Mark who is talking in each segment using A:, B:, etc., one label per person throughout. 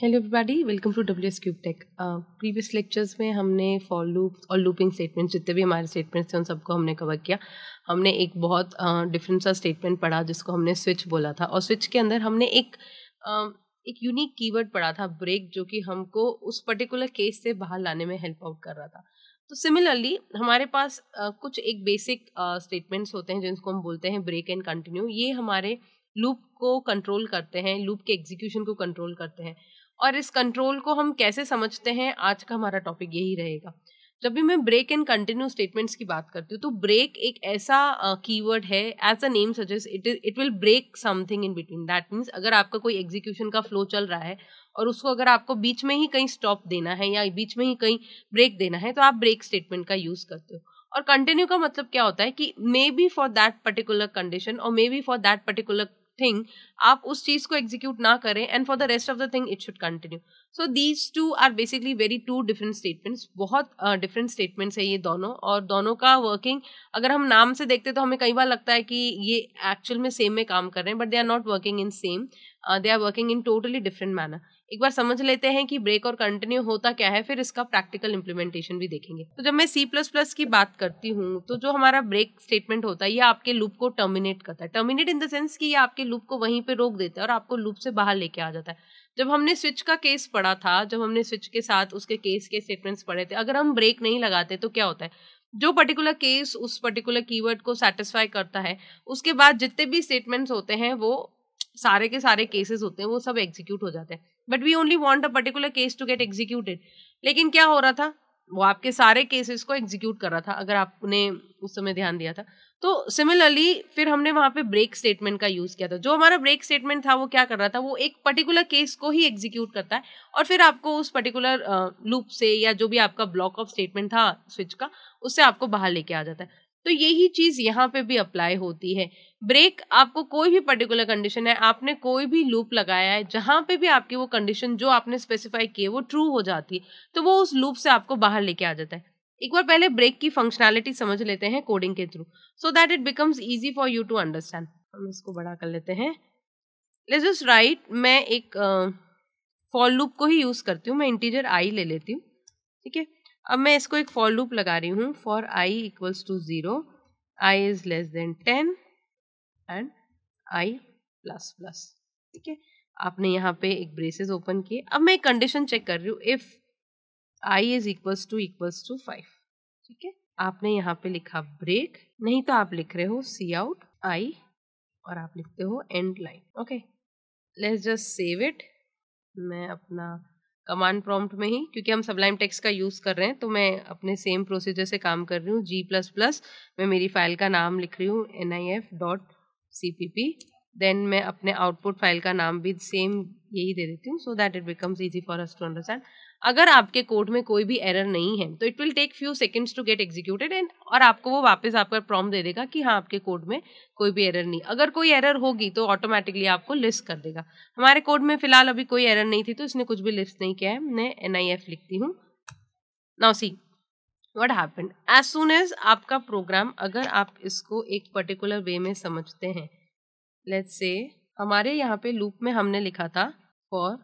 A: hello everybody welcome to W S cube tech previous lectures में हमने for loop और looping statements जितने भी हमारे स्टेटमेंट्स थे उन सबको हमने कवर किया हमने एक बहुत डिफरेंट uh, सा स्टेटमेंट पढ़ा जिसको हमने स्विच बोला था और स्विच के अंदर हमने एक uh, एक यूनिक कीवर्ड पढ़ा था ब्रेक जो कि हमको उस पर्टिकुलर केस से बाहर लाने में हेल्प आउट कर रहा था तो सिमिलरली हमारे पास uh, कुछ एक बेसिक स्टेटमेंट्स uh, होते हैं जिनको हम बोलते हैं ब्रेक एंड कंटिन्यू ये हमारे लूप को कंट्रोल करते हैं लूप के एग्जीक्यूशन को कंट्रोल करते हैं और इस कंट्रोल को हम कैसे समझते हैं आज का हमारा टॉपिक यही रहेगा जब भी मैं ब्रेक एंड कंटिन्यू स्टेटमेंट्स की बात करती हूँ तो ब्रेक एक ऐसा कीवर्ड uh, है as a name suggest it is it will break something in between that means अगर आपका कोई एग्जीक्यूशन का फ्लो चल रहा है और उसको अगर आपको बीच में ही कहीं स्टॉप देना है या बीच में ही कहीं ब्रेक देना है तो आप ब्रेक स्टेटमेंट का यूज़ करते हो और कंटिन्यू का मतलब क्या होता है कि maybe for that particular condition और maybe for that particular thing आप उस चीज को एग्जीक्यूट ना करें and for the rest of the thing it should continue so these two are basically very too different statements बहुत different uh, statements है ये दोनों और दोनों का वर्किंग अगर हम नाम से देखते तो हमें कई बार लगता है कि ये एक्चुअल में सेम में काम कर रहे हैं but they are not working in same they are working in totally different manner एक बार समझ लेते हैं कि ब्रेक और कंटिन्यू होता क्या है फिर इसका प्रैक्टिकल इम्प्लीमेंटेशन भी देखेंगे तो जब मैं सी प्लस प्लस की बात करती हूँ तो जो हमारा ब्रेक स्टेटमेंट होता है ये आपके लूप को टर्मिनेट करता है टर्मिनेट इन द सेंस कि ये आपके लूप को वहीं पे रोक देता है और आपको लूप से बाहर लेके आ जाता है जब हमने स्विच का केस पढ़ा था जब हमने स्विच के साथ उसके केस के स्टेटमेंट्स पढ़े थे अगर हम ब्रेक नहीं लगाते तो क्या होता है जो पर्टिकुलर केस उस पर्टिकुलर कीवर्ड को सेटिस्फाई करता है उसके बाद जितने भी स्टेटमेंट्स होते हैं वो सारे के सारे केसेस होते हैं वो सब एग्जीक्यूट हो जाते हैं but we only want a particular case to get executed लेकिन क्या हो रहा था वो आपके सारे केसेस को एग्जीक्यूट कर रहा था अगर आपने उस समय ध्यान दिया था तो सिमिलरली फिर हमने वहाँ पे ब्रेक स्टेटमेंट का यूज़ किया था जो हमारा ब्रेक स्टेटमेंट था वो क्या कर रहा था वो एक पर्टिकुलर केस को ही एग्जीक्यूट करता है और फिर आपको उस पर्टिकुलर लूप से या जो भी आपका ब्लॉक ऑफ स्टेटमेंट था स्विच का उससे आपको बाहर लेके आ जाता है तो यही चीज़ यहाँ पे भी अप्लाई होती है ब्रेक आपको कोई भी पर्टिकुलर कंडीशन है आपने कोई भी लूप लगाया है जहाँ पे भी आपकी वो कंडीशन जो आपने स्पेसिफाई की है वो ट्रू हो जाती है तो वो उस लूप से आपको बाहर लेके आ जाता है एक बार पहले ब्रेक की फंक्शनैलिटी समझ लेते हैं कोडिंग के through so that it becomes easy for you to understand हम इसको बड़ा कर लेते हैं लेट्स राइट मैं एक फॉर uh, लूप को ही यूज़ करती हूँ मैं इंटीजर आई ले लेती हूँ ठीक है अब मैं इसको एक फॉर लूप लगा रही हूँ for I equals to zero I is less than ten and I plus plus ठीक है आपने यहाँ पे एक ब्रेसेस ओपन किए अब मैं एक कंडीशन चेक कर रही हूँ if I is equals to equals to five ठीक है आपने यहाँ पे लिखा ब्रेक नहीं तो आप लिख रहे हो सी आउट आई और आप लिखते हो end line okay let's just save it मैं अपना कमांड प्रॉम्प्ट में ही क्योंकि हम सबलाइम टेक्स्ट का यूज़ कर रहे हैं तो मैं अपने सेम प्रोसीजर से काम कर रही हूँ जी प्लस प्लस मैं मेरी फाइल का नाम लिख रही हूँ N I F dot C P P then मैं अपने आउटपुट फाइल का नाम भी सेम यही दे देती हूँ so that it becomes easy for us to understand अगर आपके कोड में कोई भी एरर नहीं है तो it will take few seconds to get executed and और आपको वो वापस आपका प्रॉम दे देगा कि हाँ आपके कोड में कोई भी एरर नहीं अगर कोई एरर होगी तो ऑटोमेटिकली आपको लिस्ट कर देगा हमारे कोड में फिलहाल अभी कोई एरर नहीं थी तो इसने कुछ भी लिस्ट नहीं किया है मैं एन आई एफ लिखती हूँ now see what happen as soon as आपका प्रोग्राम अगर आप इसको एक पर्टिकुलर वे में समझते हैं लेट्स से हमारे यहाँ पे लूप में हमने लिखा था for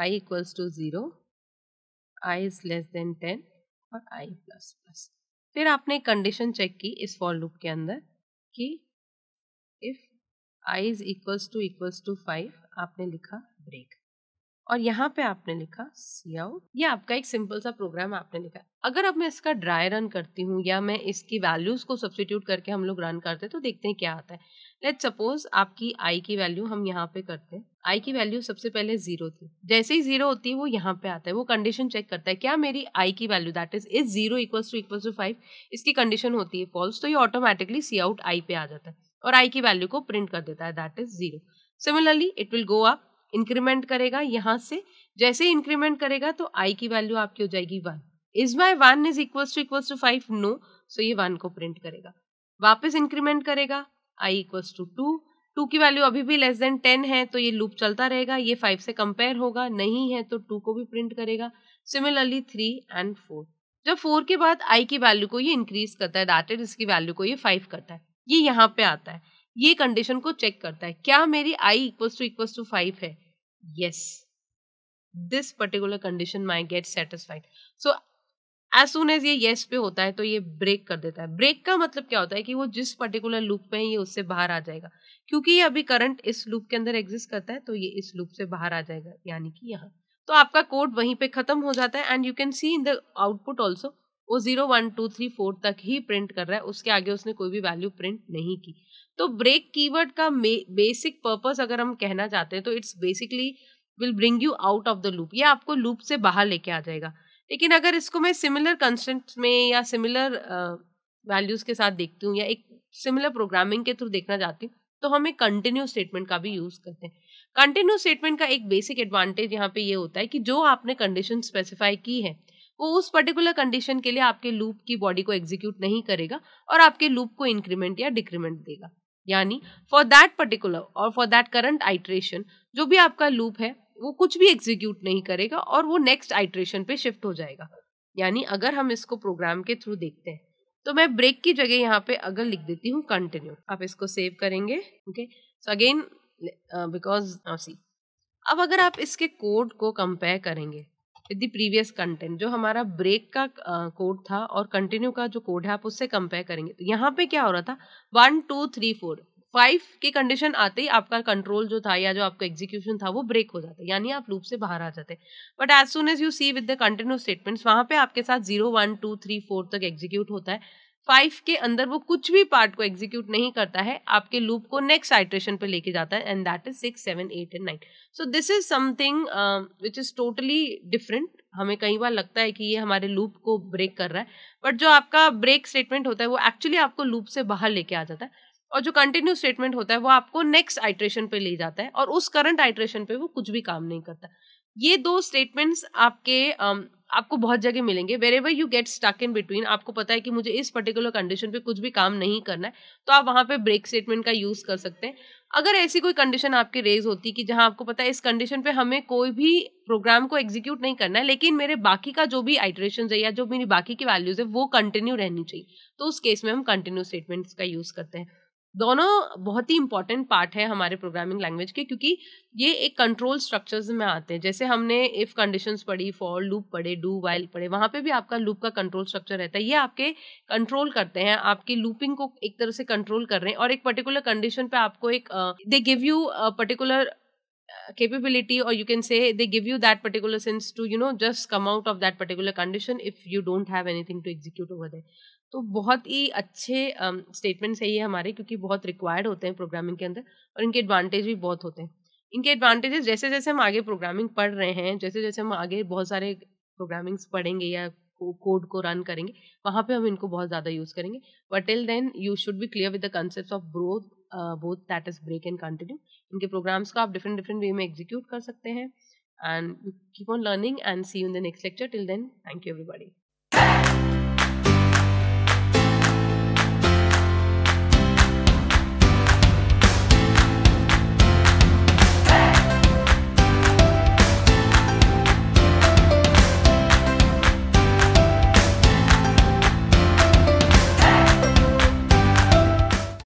A: I equals to zero I is less than ten और आई प्लस प्लस फिर आपने एक कंडीशन चेक की इस फॉर लूप के अंदर कि if I is equals to equals to five आपने लिखा ब्रेक और यहाँ पे आपने लिखा सी आउट ये आपका एक सिंपल सा प्रोग्राम आपने लिखा अगर अब मैं इसका ड्राई रन करती हूँ या मैं इसकी वैल्यूज को सब्सिट्यूट करके हम लोग रन करते हैं तो देखते हैं क्या आता है लेट सपोज आपकी आई की वैल्यू हम यहाँ पे करते हैं आई की वैल्यू सबसे पहले जीरो थी जैसे ही जीरो होती है वो यहाँ पे आता है वो कंडीशन चेक करता है क्या मेरी आई की value that is is zero equals to equals to five इसकी कंडीशन होती है फॉल्स तो ये ऑटोमेटिकली सी आउट आई पे आ जाता है और आई की वैल्यू को प्रिंट कर देता है that is zero similarly it will go up increment करेगा यहाँ से जैसे ही इंक्रीमेंट करेगा तो आई की वैल्यू आपकी हो जाएगी one is my one is equal to equal to five no so ये वन को प्रिंट करेगा वापस इंक्रीमेंट करेगा I equals to two two की वैल्यू अभी भी लेस देन टेन है तो ये लूप चलता रहेगा ये फाइव से कंपेयर होगा नहीं है तो टू को भी प्रिंट करेगा सिमिलरली थ्री एंड फोर जब फोर के बाद आई की वैल्यू को ये इंक्रीज करता है डाटेड इसकी वैल्यू को ये फाइव करता है ये यहाँ पे आता है ये कंडीशन को चेक करता है क्या मेरी I equals to equals to five है yes this particular condition my get satisfied so as soon as ये येस yes पे होता है तो ये ब्रेक कर देता है ब्रेक का मतलब क्या होता है कि वो जिस पर्टिकुलर लूप में है ये उससे बाहर आ जाएगा क्योंकि ये अभी करंट इस लूप के अंदर एग्जिस्ट करता है तो ये इस लूप से बाहर आ जाएगा यानी कि यहाँ तो आपका कोड वहीं पे खत्म हो जाता है and you can see in the output also वो zero one two three four तक ही प्रिंट कर रहा है उसके आगे उसने कोई भी वैल्यू प्रिंट नहीं की तो ब्रेक कीवर्ड का बेसिक पर्पस अगर हम कहना चाहते हैं तो it's basically will bring you out of the loop ये आपको लूप से बाहर लेके आ जाएगा लेकिन अगर इसको मैं सिमिलर कंस्टेंट में या सिमिलर वैल्यूज़ uh, के साथ देखती हूँ या एक सिमिलर प्रोग्रामिंग के थ्रू देखना चाहती हूँ तो हम एक कंटिन्यू स्टेटमेंट का भी यूज़ करते हैं कंटिन्यू स्टेटमेंट का एक बेसिक एडवांटेज यहाँ पे ये होता है कि जो आपने कंडीशन स्पेसिफाई की है वो उस पर्टिकुलर कंडीशन के लिए आपके लूप की बॉडी को एग्जीक्यूट नहीं करेगा और आपके लूप को इंक्रीमेंट या डिक्रीमेंट देगा यानी फॉर दैट पर्टिकुलर और फॉर दैट करंट आइट्रेशन जो भी आपका लूप है वो कुछ भी एग्जीक्यूट नहीं करेगा और वो नेक्स्ट आइट्रेशन पे शिफ्ट हो जाएगा यानी अगर हम इसको प्रोग्राम के थ्रू देखते हैं तो मैं ब्रेक की जगह यहाँ पे अगर लिख देती हूँ कंटिन्यू आप इसको सेव करेंगे okay so again because see अब अगर आप इसके कोड को कंपेयर करेंगे विद द प्रीवियस कंटेंट जो हमारा ब्रेक का कोड था और कंटिन्यू का जो कोड है आप उससे कंपेयर करेंगे तो यहाँ पे क्या हो रहा था one two three four five के कंडीशन आते ही आपका कंट्रोल जो था या जो आपका एग्जीक्यूशन था वो ब्रेक हो जाता है यानी आप लूप से बाहर आ जाते but as soon as you see with the continue statements वहाँ पे आपके साथ zero one two three four तक एग्जीक्यूट होता है फाइव के अंदर वो कुछ भी पार्ट को एग्जीक्यूट नहीं करता है आपके लूप को नेक्स्ट आइट्रेशन पर लेके जाता है and that is six seven eight and nine so this is something which is totally different हमें कई बार लगता है कि ये हमारे लूप को ब्रेक कर रहा है बट जो आपका ब्रेक स्टेटमेंट होता है वो एक्चुअली आपको लूप से बाहर लेके आ जाता है और जो कंटिन्यू स्टेटमेंट होता है वो आपको नेक्स्ट आइट्रेशन पे ले जाता है और उस करंट आइट्रेशन पे वो कुछ भी काम नहीं करता ये दो स्टेटमेंट्स आपके um, आपको बहुत जगह मिलेंगे wherever you get stuck in between आपको पता है कि मुझे इस पर्टिकुलर कंडीशन पे कुछ भी काम नहीं करना है तो आप वहाँ पे ब्रेक स्टेटमेंट का यूज़ कर सकते हैं अगर ऐसी कोई कंडीशन आपके रेज होती कि जहाँ आपको पता है इस कंडीशन पे हमें कोई भी प्रोग्राम को एग्जीक्यूट नहीं करना है लेकिन मेरे बाकी का जो भी आइटरेशन है या जो मेरी बाकी की वैल्यूज़ है वो कंटिन्यू रहनी चाहिए तो उस केस में हम कंटिन्यू स्टेटमेंट्स का यूज़ करते हैं दोनों बहुत ही इंपॉर्टेंट पार्ट है हमारे प्रोग्रामिंग लैंग्वेज के क्योंकि ये एक कंट्रोल स्ट्रक्चर्स में आते हैं जैसे हमने इफ़ कंडीशंस पढ़ी फॉर लूप पढ़े डू वाइल पढ़े वहां पे भी आपका लूप का कंट्रोल स्ट्रक्चर रहता है ये आपके कंट्रोल करते हैं आपकी लूपिंग को एक तरह से कंट्रोल कर रहे हैं और एक पर्टिकुलर कंडीशन पे आपको एक they give you particular Uh, capability or you can say they give you that particular sense to you know just come out of that particular condition if you don't have anything to execute over there तो बहुत ही अच्छे statements um, है ये हमारे क्योंकि बहुत required होते हैं प्रोग्रामिंग के अंदर और इनके एडवांटेज भी बहुत होते हैं इनके एडवांटेजेस जैसे जैसे हम आगे प्रोग्रामिंग पढ़ रहे हैं जैसे जैसे हम आगे बहुत सारे प्रोग्रामिंग्स पढ़ेंगे या कोड को रन करेंगे वहाँ पे हम इनको बहुत ज़्यादा यूज़ करेंगे but till then you should be clear with the concept of growth both that is break and continue इनके प्रोग्राम्स को आप डिफरेंट डिफरेंट वे में एग्जीक्यूट कर सकते हैं and keep on learning and see in the next lecture till then thank you everybody